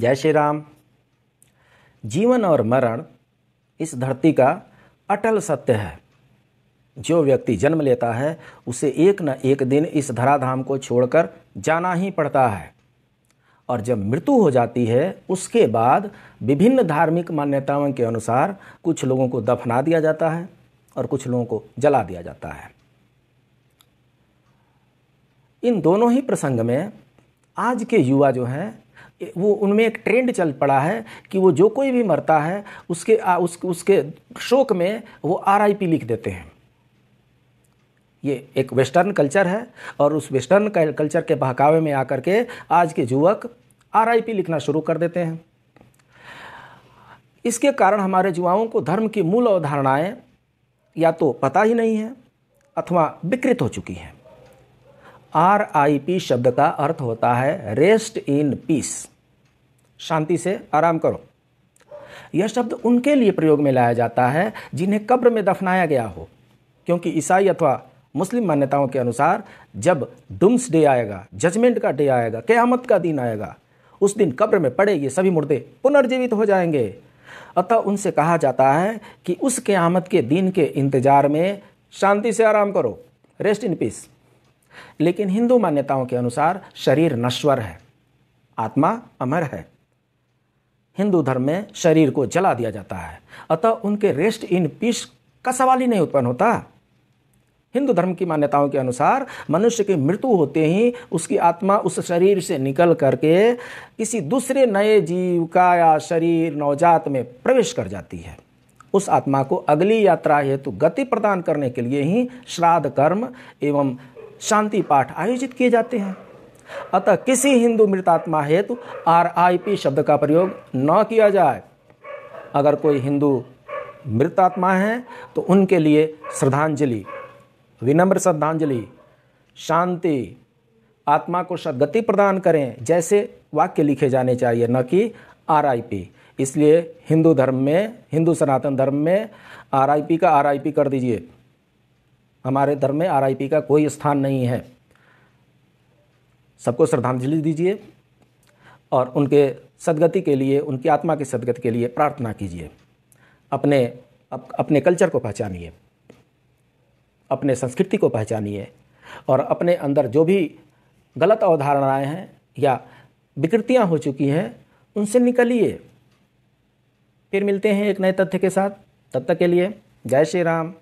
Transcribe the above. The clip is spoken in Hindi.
जय श्री राम जीवन और मरण इस धरती का अटल सत्य है जो व्यक्ति जन्म लेता है उसे एक न एक दिन इस धराधाम को छोड़कर जाना ही पड़ता है और जब मृत्यु हो जाती है उसके बाद विभिन्न धार्मिक मान्यताओं के अनुसार कुछ लोगों को दफना दिया जाता है और कुछ लोगों को जला दिया जाता है इन दोनों ही प्रसंग में आज के युवा जो हैं वो उनमें एक ट्रेंड चल पड़ा है कि वो जो कोई भी मरता है उसके आ, उस, उसके शोक में वो आर लिख देते हैं ये एक वेस्टर्न कल्चर है और उस वेस्टर्न कल्चर के बहकावे में आकर के आज के युवक आर लिखना शुरू कर देते हैं इसके कारण हमारे युवाओं को धर्म की मूल अवधारणाएं या तो पता ही नहीं है अथवा विकृत हो चुकी हैं आर आई पी शब्द का अर्थ होता है रेस्ट इन पीस शांति से आराम करो यह शब्द उनके लिए प्रयोग में लाया जाता है जिन्हें कब्र में दफनाया गया हो क्योंकि ईसाई अथवा मुस्लिम मान्यताओं के अनुसार जब डुम्स डे आएगा जजमेंट का डे आएगा क़यामत का दिन आएगा उस दिन कब्र में पड़े ये सभी मुर्दे पुनर्जीवित हो जाएंगे अतः उनसे कहा जाता है कि उस क़यामत के दिन के इंतज़ार में शांति से आराम करो रेस्ट इन पीस लेकिन हिंदू मान्यताओं के अनुसार शरीर नश्वर है आत्मा अमर है हिंदू धर्म में शरीर को जला दिया जाता है अतः उनके रेस्ट इन पीस का सवाल ही नहीं उत्पन्न होता हिंदू धर्म की मान्यताओं के अनुसार मनुष्य की मृत्यु होते ही उसकी आत्मा उस शरीर से निकल करके किसी दूसरे नए जीव का या शरीर नवजात में प्रवेश कर जाती है उस आत्मा को अगली यात्रा हेतु गति प्रदान करने के लिए ही श्राद्ध कर्म एवं शांति पाठ आयोजित किए जाते हैं अतः किसी हिंदू मृतात्मा हेतु आर आई पी शब्द का प्रयोग न किया जाए अगर कोई हिंदू मृतात्मा है तो उनके लिए श्रद्धांजलि विनम्र श्रद्धांजलि शांति आत्मा को सदगति प्रदान करें जैसे वाक्य लिखे जाने चाहिए न कि आर आई पी इसलिए हिंदू धर्म में हिंदू सनातन धर्म में आर आई पी का आर आई पी कर दीजिए हमारे धर्म में आर का कोई स्थान नहीं है सबको श्रद्धांजलि दीजिए और उनके सदगति के लिए उनकी आत्मा की सदगति के लिए प्रार्थना कीजिए अपने अप, अपने कल्चर को पहचानिए अपने संस्कृति को पहचानिए और अपने अंदर जो भी गलत अवधारणाएं हैं या विकृतियां हो चुकी हैं उनसे निकलिए फिर मिलते हैं एक नए तथ्य के साथ तब तक के लिए जय श्री राम